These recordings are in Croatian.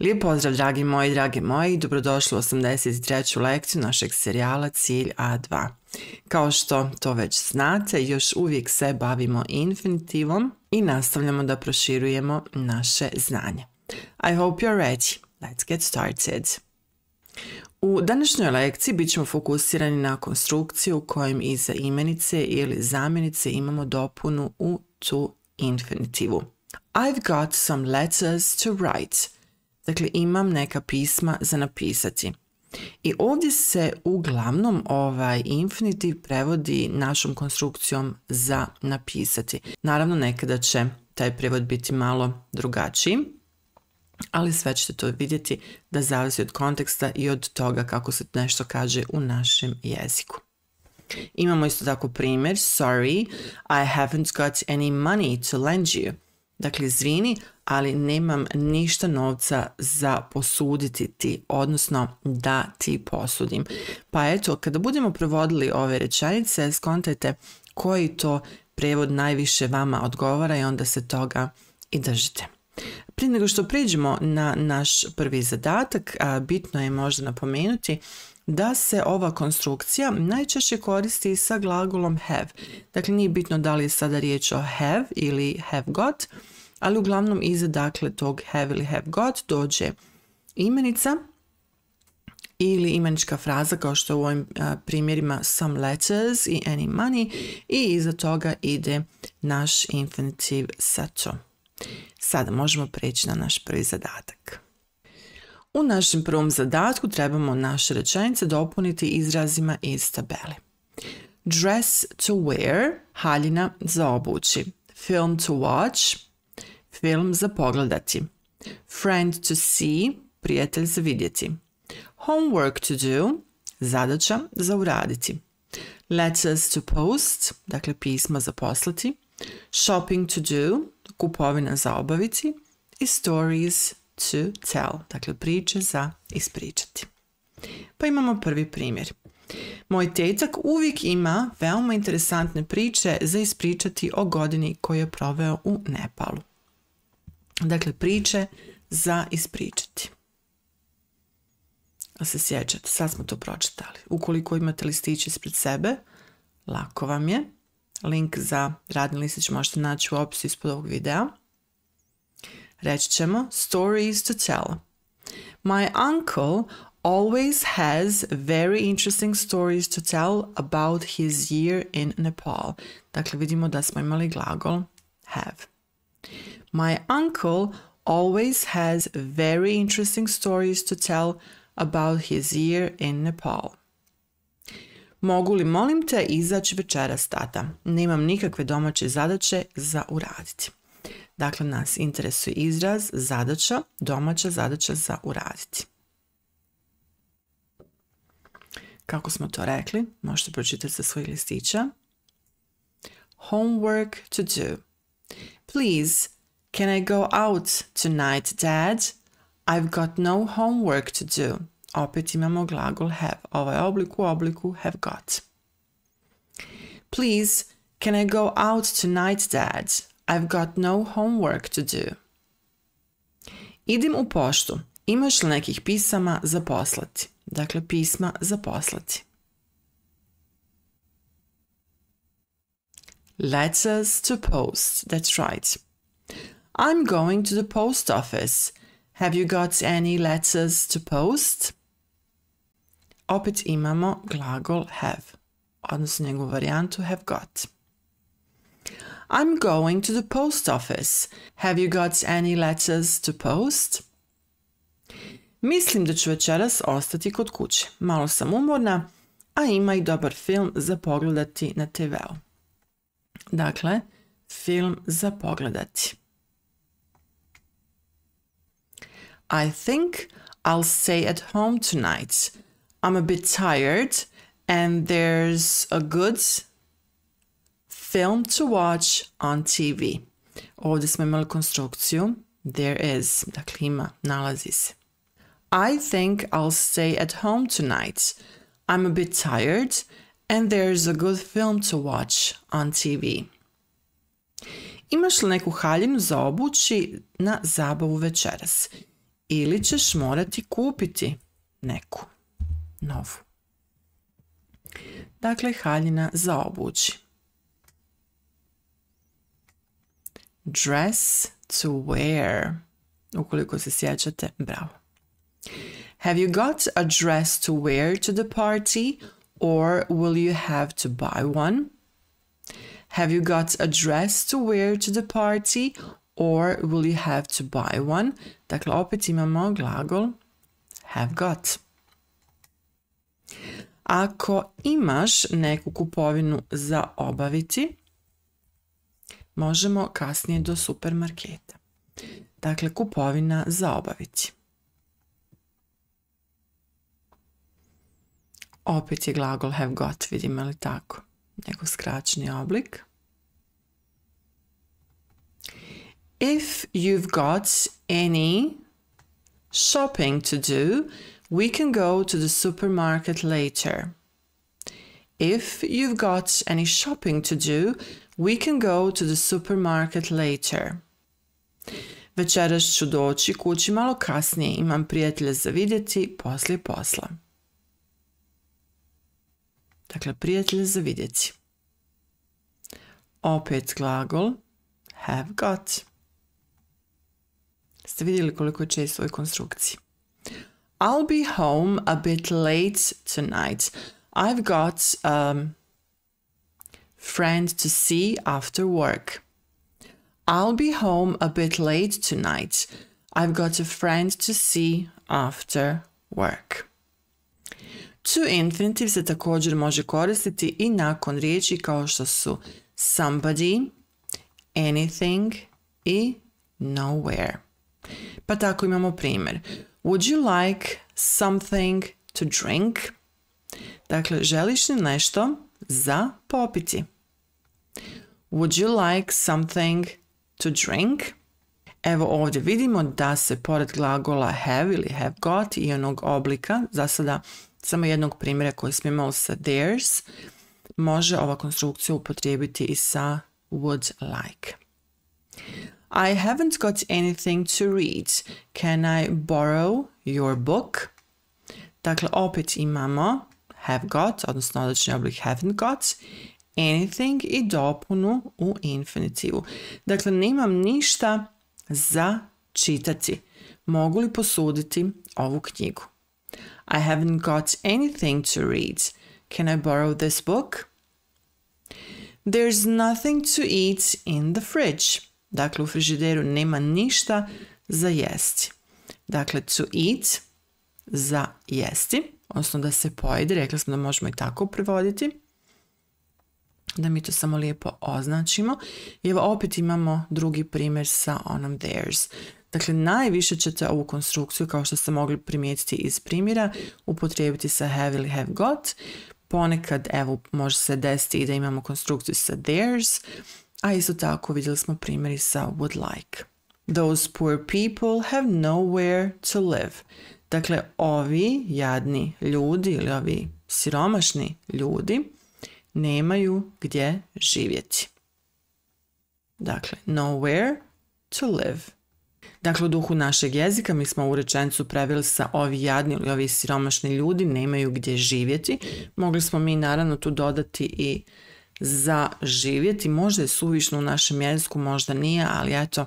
Lijep pozdrav dragi moji, dragi moji, dobrodošli u 83. lekciju našeg serijala Cilj A2. Kao što to već znate, još uvijek se bavimo infinitivom i nastavljamo da proširujemo naše znanje. I hope you're ready. Let's get started. U današnjoj lekciji bit ćemo fokusirani na konstrukciju u kojem iza imenice ili zamjenice imamo dopunu u tu infinitivu. I've got some letters to write. Dakle, imam neka pisma za napisati. I ovdje se uglavnom ovaj infinitiv prevodi našom konstrukcijom za napisati. Naravno, nekada će taj prevod biti malo drugačiji, ali sve ćete to vidjeti da zavisi od konteksta i od toga kako se nešto kaže u našem jeziku. Imamo isto tako primjer, sorry, I haven't got any money to lend you. Dakle, zvini, ali nemam ništa novca za posuditi ti, odnosno da ti posudim. Pa eto, kada budemo provodili ove rečenice, skontajte koji to prevod najviše vama odgovara i onda se toga i držite. Prije nego što priđemo na naš prvi zadatak, bitno je možda napomenuti da se ova konstrukcija najčešće koristi sa glagolom have. Dakle, nije bitno da li je sada riječ o have ili have got, ali uglavnom iza dakle tog have have got dođe imenica ili imenička fraza kao što u ovim e, primjerima some letters i any money i iza toga ide naš infinitiv to. Sada možemo preći na naš prvi zadatak. U našem prvom zadatku trebamo naše rečenice dopuniti izrazima iz tabele. Dress to wear, haljina za obući. Film to watch, film za pogledati. Friend to see, prijatelj za vidjeti. Homework to do, zadaća za uraditi. Letters to post, dakle pisma za poslati. Shopping to do, kupovina za obaviti. I stories to tell, dakle priče za ispričati. Pa imamo prvi primjer. Moj tetak uvijek ima veoma interesantne priče za ispričati o godini koju je proveo u Nepalu. Dakle, priče za ispričati. A se sjećate, sad smo to pročitali. Ukoliko imate listić ispred sebe, lako vam je. Link za radni listić možete naći u opisu ispod ovog videa. Reći ćemo stories to tell. My uncle always has very interesting stories to tell about his year in Nepal. Dakle, vidimo da smo imali glagol have. My uncle always has very interesting stories to tell about his year in Nepal. Mogu li molim te izaći večeras, tata? Nemam nikakve domaće zadaće za uraditi. Dakle, nas interesuje izraz zadaća, domaća zadaća za uraditi. Kako smo to rekli? Možete pročitati sa svojih listića. Homework to do. Please, can I go out tonight, Dad? I've got no homework to do. Opet imamo glagol have. Ovaj oblik u obliku have got. Please, can I go out tonight, Dad? I've got no homework to do. Idim u poštu. Imaš li nekih pisama za poslati? Dakle, pisma za poslati. Letters to post. That's right. I'm going to the post office. Have you got any letters to post? Opet imamo glagol have, odnosno njegovu varijantu have got. I'm going to the post office. Have you got any letters to post? Mislim da ću večeras ostati kod kuće. Malo sam umorna, a ima i dobar film za pogledati na TV-u dakle, film za pogledati. I think I'll stay at home tonight. I'm a bit tired and there's a good film to watch on TV. Ovdje smo imali konstrukciju there is, dakle ima, nalazi se. I think I'll stay at home tonight. I'm a bit tired and there's a good film to watch on TV. Imaš li neku haljinu za obući na zabavu večeras? Ili ćeš morati kupiti neku novu. Dakle, haljina za obući. Dress to wear. Ukoliko se sjećate, bravo. Have you got a dress to wear to the party? or will you have to buy one? Have you got a dress to wear to the party or will you have to buy one? Dakle, opet imamo glagol have got. Ako imaš neku kupovinu za obaviti, možemo kasnije do supermarketa. Dakle, kupovina za obaviti. Opet je glagol have got, vidimo li tako, njegov skraćeni oblik. If you've got any shopping to do, we can go to the supermarket later. If you've got any shopping to do, we can go to the supermarket later. Večeras ću doći kući malo kasnije, imam prijatelja za vidjeti poslije posla. Dakle, prijatelj za vidjeti. Opet glagol have got. Ste vidjeli koliko je čest u konstrukciji. I'll be home a bit late tonight. I've got a um, friend to see after work. I'll be home a bit late tonight. I've got a friend to see after work. To infinitiv se također može koristiti i nakon riječi kao što su somebody, anything i nowhere. Pa tako imamo primjer. Would you like something to drink? Dakle, želiš li nešto za popiti? Would you like something to drink? Evo ovdje vidimo da se pored glagola have ili have got i onog oblika, za sada samo jednog primjera koji smo imali sa there's može ova konstrukcija upotrijebiti i sa would like. I haven't got anything to read. Can I borrow your book? Dakle, opet imamo have got, odnosno odlični oblik haven't got, anything i dopunu u infinitivu. Dakle, nemam ništa za čitati. Mogu li posuditi ovu knjigu? I haven't got anything to read. Can I borrow this book? There's nothing to eat in the fridge. Dakle, u frižideru nema ništa za jesti. Dakle, to eat za jesti, odnosno da se pojede. Rekli smo da možemo i tako prevoditi. Da mi to samo lijepo označimo. I evo opet imamo drugi primjer sa onom there's. Dakle, najviše ćete ovu konstrukciju, kao što ste mogli primijetiti iz primjera, upotrijebiti sa have ili have got. Ponekad, evo, može se desiti i da imamo konstrukciju sa theirs, a isto tako vidjeli smo primjeri sa would like. Those poor people have nowhere to live. Dakle, ovi jadni ljudi ili ovi siromašni ljudi nemaju gdje živjeti. Dakle, nowhere to live. Dakle, u duhu našeg jezika mi smo u rečencu preveli sa ovi jadni ili ovi siromašni ljudi nemaju gdje živjeti. Mogli smo mi naravno tu dodati i za živjeti. Možda je suvišno u našem jeziku, možda nije, ali eto,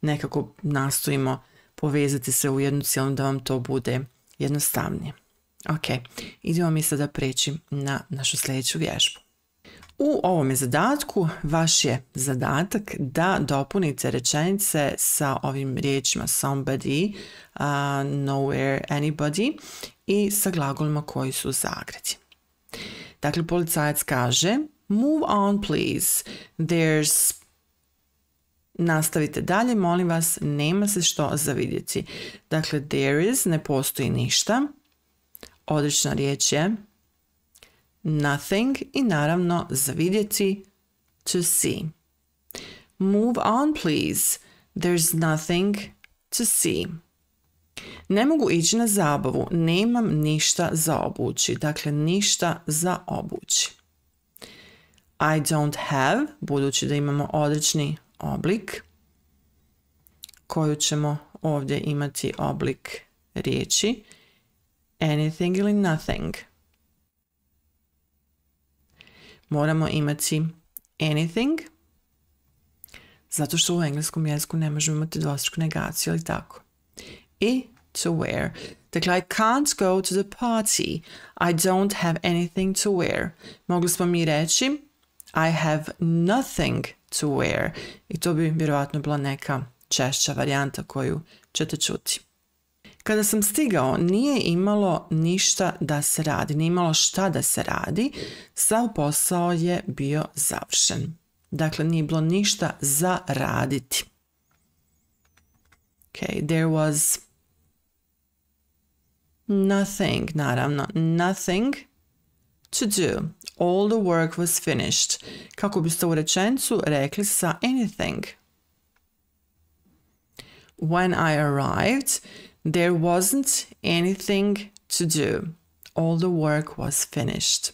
nekako nastojimo povezati se u jednu cijelu da vam to bude jednostavnije. Ok, idemo mi sada preći na našu sljedeću vježbu. U ovome zadatku vaš je zadatak da dopunite rečenice sa ovim riječima somebody, nowhere, anybody i sa glagolima koji su u Dakle, policajac kaže move on please, there's Nastavite dalje, molim vas, nema se što zavidjeti. Dakle, there is, ne postoji ništa. Odlična riječ je nothing i naravno zavidjeti to see. Move on please. There's nothing to see. Ne mogu ići na zabavu, nemam ništa za obući. Dakle, ništa za obući. I don't have, budući da imamo odrečni oblik, koju ćemo ovdje imati oblik riječi, anything ili nothing moramo imati anything, zato što u engleskom jeziku ne možemo imati dvostruku negaciju, ali tako. I to wear. Dakle, I can't go to the party. I don't have anything to wear. Mogli smo mi reći I have nothing to wear. I to bi vjerojatno bila neka češća varijanta koju ćete čuti. Kada sam stigao, nije imalo ništa da se radi, nije imalo šta da se radi, sav posao je bio završen. Dakle, nije bilo ništa za raditi. Okay, there was nothing, naravno, nothing to do. All the work was finished. Kako biste u rečencu rekli sa anything. When I arrived, There wasn't anything to do. All the work was finished.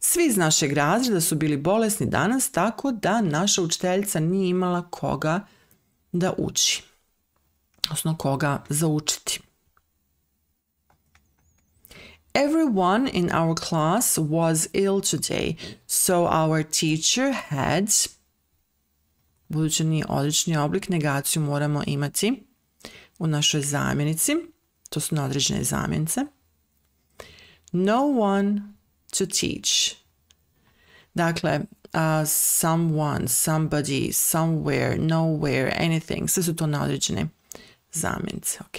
Svi iz našeg razreda su bili bolesni danas, tako da naša učiteljica nije imala koga da uči. osno koga zaučiti. Everyone in our class was ill today, so our teacher had... Budući odlični oblik, negaciju moramo imati u našoj zamjenici, to su nadređene zamjenice. No one to teach. Dakle, uh, someone, somebody, somewhere, nowhere, anything. Sve su to nadređene zamjenice, ok?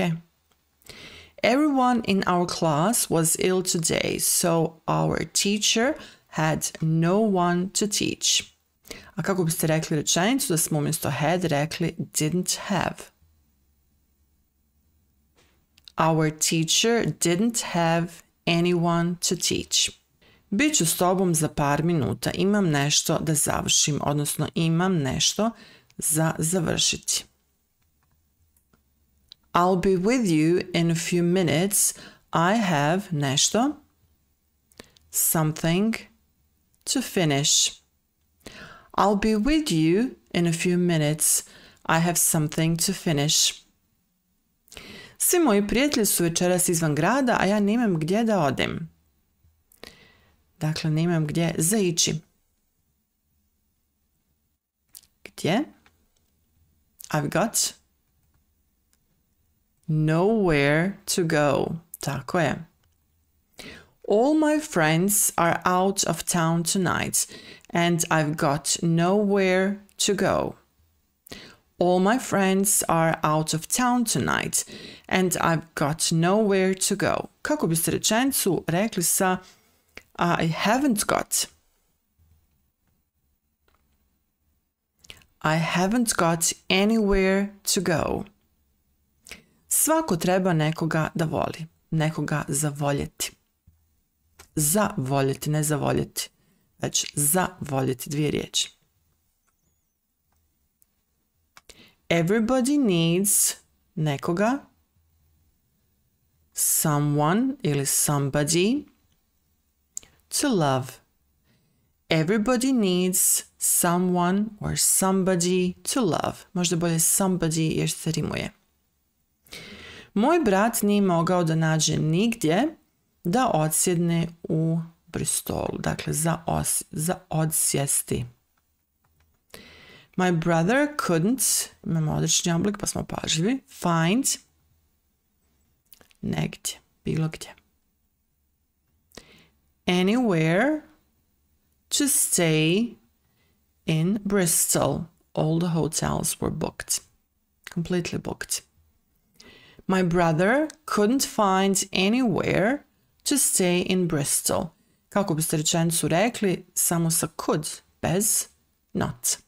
Everyone in our class was ill today, so our teacher had no one to teach. A kako biste rekli rečenicu da smo umjesto had rekli didn't have? Our teacher didn't have anyone to teach. Biću s tobom za par minuta. Imam nešto da završim, odnosno imam nešto za završiti. I'll be with you in a few minutes. I have nešto, something to finish. I'll be with you in a few minutes. I have something to finish. Svi moji prijatelji su večeras izvan grada, a ja nemam gdje da odem. Dakle, nemam gdje za ići. Gdje? I've got nowhere to go. Tako je. All my friends are out of town tonight and I've got nowhere to go. All my friends are out of town tonight and I've got nowhere to go. Kako biste rečenicu rekli sa I haven't got. I haven't got anywhere to go. Svako treba nekoga da voli, nekoga zavoljeti. Zavoljeti, ne zavoljeti, već zavoljeti dvije riječi. Everybody needs nekoga, someone ili somebody to love. Everybody needs someone or somebody to love. Možda bolje somebody jer se rimuje. Moj brat nije mogao da nađe nigdje da odsjedne u Bristolu, dakle za, za odsjesti. My brother couldn't, imamo odlični oblik pa smo pažljivi, find negdje, bilo gdje. Anywhere to stay in Bristol. All the hotels were booked, completely booked. My brother couldn't find anywhere to stay in Bristol. Kako biste rečenicu rekli, samo sa could, bez not.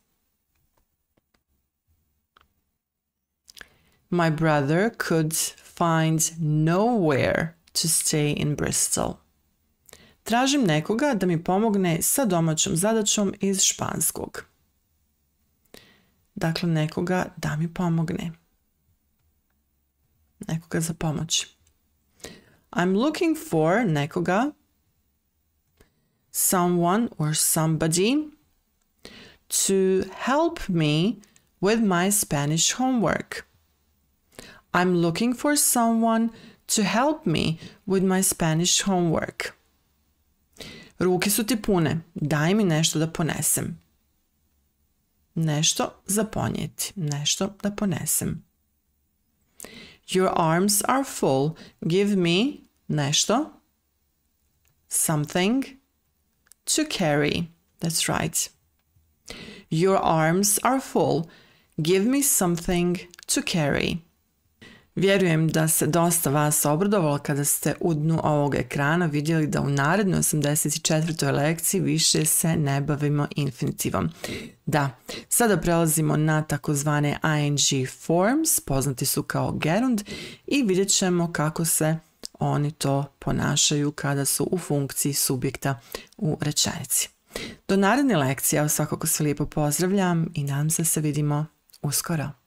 my brother could find nowhere to stay in Bristol. Tražim nekoga da mi pomogne sa domaćom zadaćom iz španskog. Dakle, nekoga da mi pomogne. Nekoga za pomoć. I'm looking for nekoga, someone or somebody to help me with my Spanish homework. I'm looking for someone to help me with my Spanish homework. Ruke su ti pune, daj mi nešto da ponesem. Nešto za ponijeti, nešto da ponesem. Your arms are full, give me nešto, something to carry. That's right. Your arms are full, give me something to carry. Vjerujem da se dosta vas obradovalo kada ste u dnu ovog ekrana vidjeli da u narednoj 84. lekciji više se ne bavimo infinitivom. Da, sada prelazimo na takozvane ing forms, poznati su kao gerund i vidjet ćemo kako se oni to ponašaju kada su u funkciji subjekta u rečenici. Do naredne lekcije, svakako se lijepo pozdravljam i nadam se se vidimo uskoro.